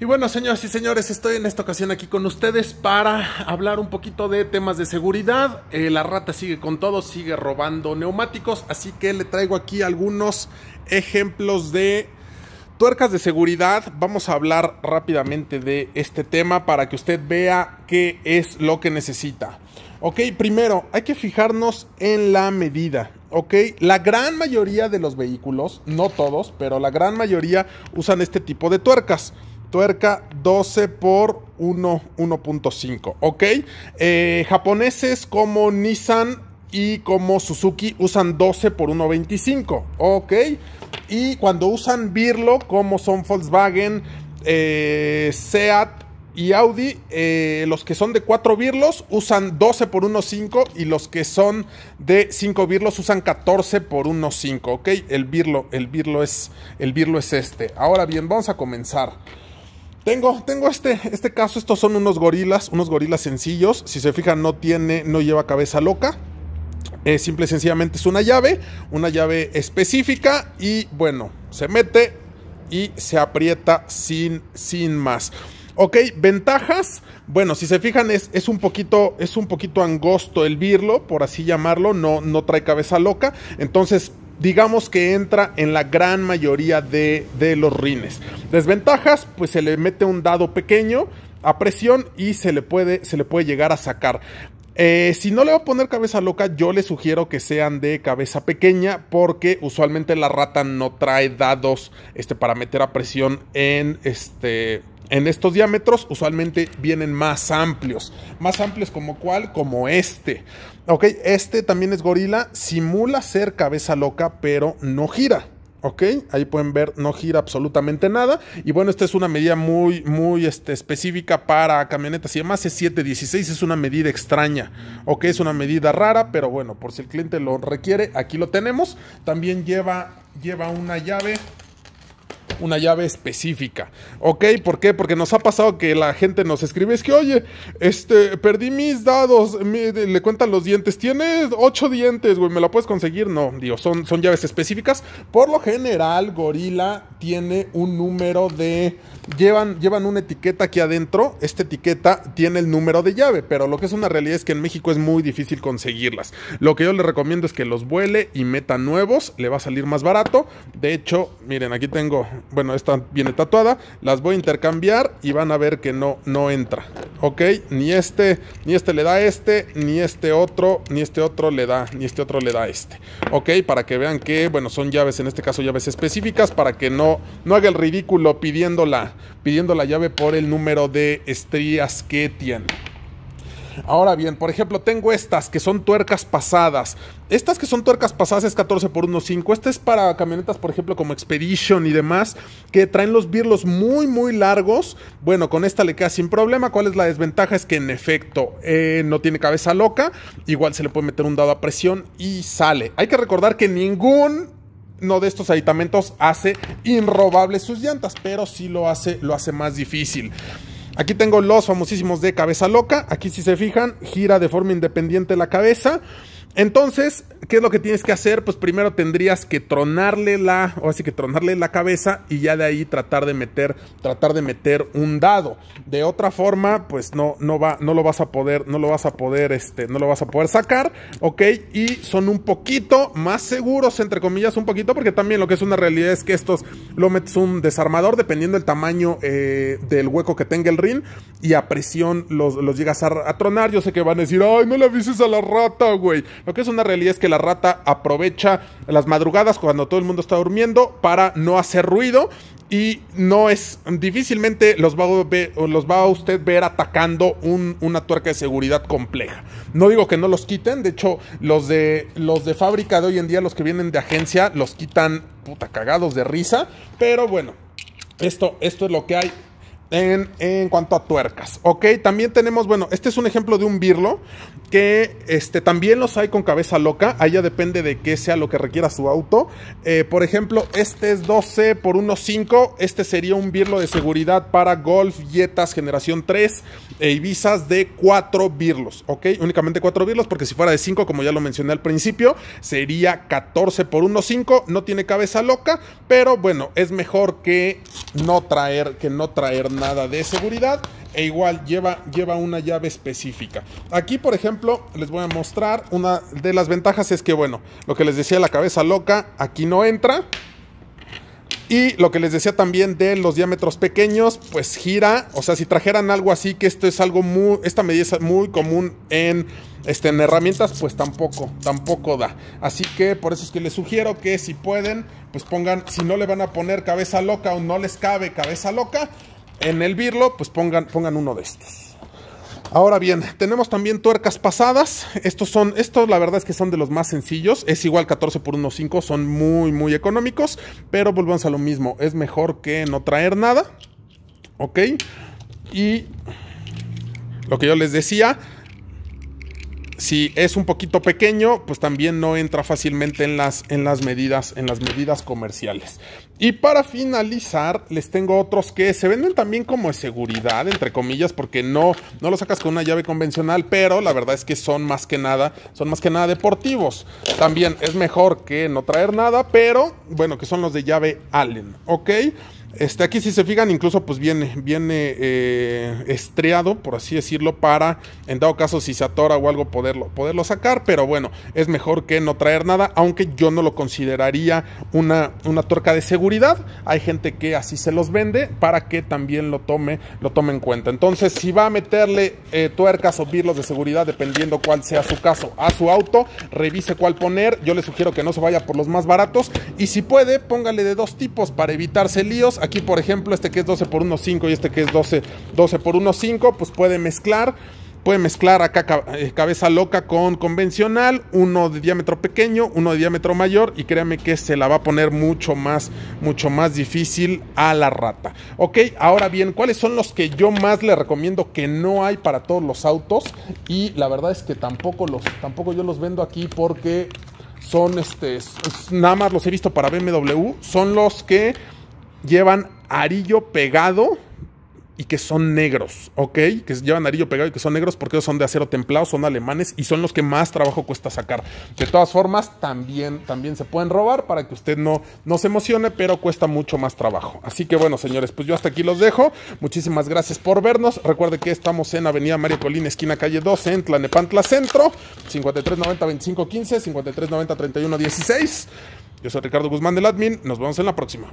Y bueno, señoras y señores, estoy en esta ocasión aquí con ustedes para hablar un poquito de temas de seguridad. Eh, la rata sigue con todo, sigue robando neumáticos, así que le traigo aquí algunos ejemplos de tuercas de seguridad. Vamos a hablar rápidamente de este tema para que usted vea qué es lo que necesita. Ok, primero hay que fijarnos en la medida. Ok, la gran mayoría de los vehículos, no todos, pero la gran mayoría usan este tipo de tuercas. Tuerca 12 por 1.5. ¿Ok? Eh, japoneses como Nissan y como Suzuki usan 12 por 1.25. ¿Ok? Y cuando usan Birlo, como son Volkswagen, eh, Seat y Audi, eh, los que son de 4 birlos usan 12 por 1.5 y los que son de 5 birlos usan 14 por 1.5, ¿ok? El birlo, el birlo es, el birlo es este. Ahora bien, vamos a comenzar. Tengo, tengo este, este caso, estos son unos gorilas, unos gorilas sencillos. Si se fijan, no tiene, no lleva cabeza loca. Eh, simple y sencillamente es una llave, una llave específica y bueno, se mete y se aprieta sin, sin más. Ok, ventajas. Bueno, si se fijan, es, es, un poquito, es un poquito angosto el birlo, por así llamarlo. No, no trae cabeza loca. Entonces, digamos que entra en la gran mayoría de, de los rines. Desventajas, pues se le mete un dado pequeño a presión y se le puede, se le puede llegar a sacar. Eh, si no le va a poner cabeza loca, yo le sugiero que sean de cabeza pequeña, porque usualmente la rata no trae dados este, para meter a presión en, este, en estos diámetros usualmente vienen más amplios. Más amplios como cuál? Como este. Ok, este también es gorila. Simula ser cabeza loca, pero no gira. ¿ok? Ahí pueden ver, no gira absolutamente nada. Y bueno, esta es una medida muy, muy este, específica para camionetas y además Es 716, es una medida extraña, ¿ok? Es una medida rara, pero bueno, por si el cliente lo requiere, aquí lo tenemos. También lleva, lleva una llave una llave específica. ¿Ok? ¿Por qué? Porque nos ha pasado que la gente nos escribe, es que, oye, este, perdí mis dados, le cuentan los dientes, tienes ocho dientes, güey, ¿me la puedes conseguir? No, digo, son, son llaves específicas. Por lo general, Gorila tiene un número de... Llevan, llevan una etiqueta aquí adentro, esta etiqueta tiene el número de llave, pero lo que es una realidad es que en México es muy difícil conseguirlas. Lo que yo le recomiendo es que los vuele y meta nuevos, le va a salir más barato. De hecho, miren, aquí tengo bueno, esta viene tatuada, las voy a intercambiar y van a ver que no, no entra, ¿ok? Ni este, ni este le da este, ni este otro, ni este otro le da, ni este otro le da este, ¿ok? Para que vean que, bueno, son llaves, en este caso llaves específicas, para que no, no haga el ridículo Pidiéndola, pidiendo la llave por el número de estrías que tiene. Ahora bien, por ejemplo, tengo estas que son tuercas pasadas. Estas que son tuercas pasadas es 14 por 1.5. Esta es para camionetas, por ejemplo, como Expedition y demás, que traen los birlos muy, muy largos. Bueno, con esta le queda sin problema. ¿Cuál es la desventaja? Es que en efecto eh, no tiene cabeza loca. Igual se le puede meter un dado a presión y sale. Hay que recordar que ningún no de estos aditamentos hace inrobables sus llantas, pero sí lo hace, lo hace más difícil. Aquí tengo los famosísimos de cabeza loca. Aquí si se fijan, gira de forma independiente la cabeza. Entonces, ¿qué es lo que tienes que hacer? Pues primero tendrías que tronarle la, o así que tronarle la cabeza y ya de ahí tratar de meter, tratar de meter un dado. De otra forma, pues no, no va, no lo vas a poder, no lo vas a poder, este, no lo vas a poder sacar, ¿ok? Y son un poquito más seguros, entre comillas, un poquito, porque también lo que es una realidad es que estos lo metes un desarmador dependiendo del tamaño eh, del hueco que tenga el ring y a presión los, los llegas a, a tronar. Yo sé que van a decir, ay, no le avises a la rata, güey. Lo que es una realidad es que la rata aprovecha las madrugadas cuando todo el mundo está durmiendo para no hacer ruido y no es difícilmente los va, a los va usted ver atacando una tuerca de seguridad compleja. No digo que no los quiten, de hecho los de los de fábrica de hoy en día, los que vienen de agencia, los quitan puta cagados de risa, pero bueno, esto, esto es lo que hay. En, en cuanto a tuercas, ok, también tenemos, bueno, este es un ejemplo de un birlo que este, también los hay con cabeza loca, allá depende de qué sea lo que requiera su auto. Eh, por ejemplo, este es 12 por 1.5, este sería un birlo de seguridad para Golf Yetas generación 3 e visas de 4 birlos, ¿ok? Únicamente 4 birlos porque si fuera de 5, como ya lo mencioné al principio, sería 14 por 1.5, no tiene cabeza loca, pero bueno, es mejor que no traer, que no traer nada de seguridad e igual lleva, lleva una llave específica. Aquí, por ejemplo, les voy a mostrar una de las ventajas es que, bueno, lo que les decía la cabeza loca, aquí no entra. Y lo que les decía también de los diámetros pequeños, pues gira. O sea, si trajeran algo así, que esto es algo muy. Esta medida es muy común en, este, en herramientas, pues tampoco, tampoco da. Así que por eso es que les sugiero que si pueden, pues pongan. Si no le van a poner cabeza loca o no les cabe cabeza loca, en el birlo, pues pongan, pongan uno de estos. Ahora bien, tenemos también tuercas pasadas. Estos son, estos la verdad es que son de los más sencillos. Es igual 14 por 1.5, son muy, muy económicos. Pero volvamos a lo mismo, es mejor que no traer nada. ¿Ok? Y lo que yo les decía, si es un poquito pequeño, pues también no entra fácilmente en las, en las, medidas, en las medidas comerciales. Y para finalizar, les tengo otros que se venden también como de seguridad, entre comillas, porque no, no lo sacas con una llave convencional, pero la verdad es que son más que nada, son más que nada deportivos. También es mejor que no traer nada, pero bueno, que son los de llave Allen, ¿ok? Este, aquí si se fijan, incluso pues viene, viene eh, estriado, por así decirlo, para, en dado caso, si se atora o algo, poderlo, poderlo sacar. Pero bueno, es mejor que no traer nada, aunque yo no lo consideraría una, una tuerca de seguridad. Hay gente que así se los vende para que también lo tome, lo tome en cuenta. Entonces, si va a meterle eh, tuercas o birlos de seguridad, dependiendo cuál sea su caso, a su auto, revise cuál poner. Yo le sugiero que no se vaya por los más baratos. Y si puede, póngale de dos tipos para evitarse líos. Aquí, por ejemplo, este que es 12 por 1.5 y este que es 12, 12 por 1.5, pues puede mezclar. Puede mezclar acá eh, cabeza loca con convencional, uno de diámetro pequeño, uno de diámetro mayor y créanme que se la va a poner mucho más, mucho más difícil a la rata. Ok, ahora bien, ¿cuáles son los que yo más le recomiendo que no hay para todos los autos? Y la verdad es que tampoco, los, tampoco yo los vendo aquí porque son, este, nada más los he visto para BMW, son los que llevan arillo pegado y que son negros, ¿ok? Que llevan arillo pegado y que son negros porque son de acero templado, son alemanes y son los que más trabajo cuesta sacar. De todas formas, también, también se pueden robar para que usted no, no se emocione, pero cuesta mucho más trabajo. Así que bueno, señores, pues yo hasta aquí los dejo. Muchísimas gracias por vernos. Recuerde que estamos en Avenida María Colín, esquina calle 12, en Tlanepantla Centro, 5390-2515, 5390-3116. Yo soy Ricardo Guzmán del Admin, nos vemos en la próxima.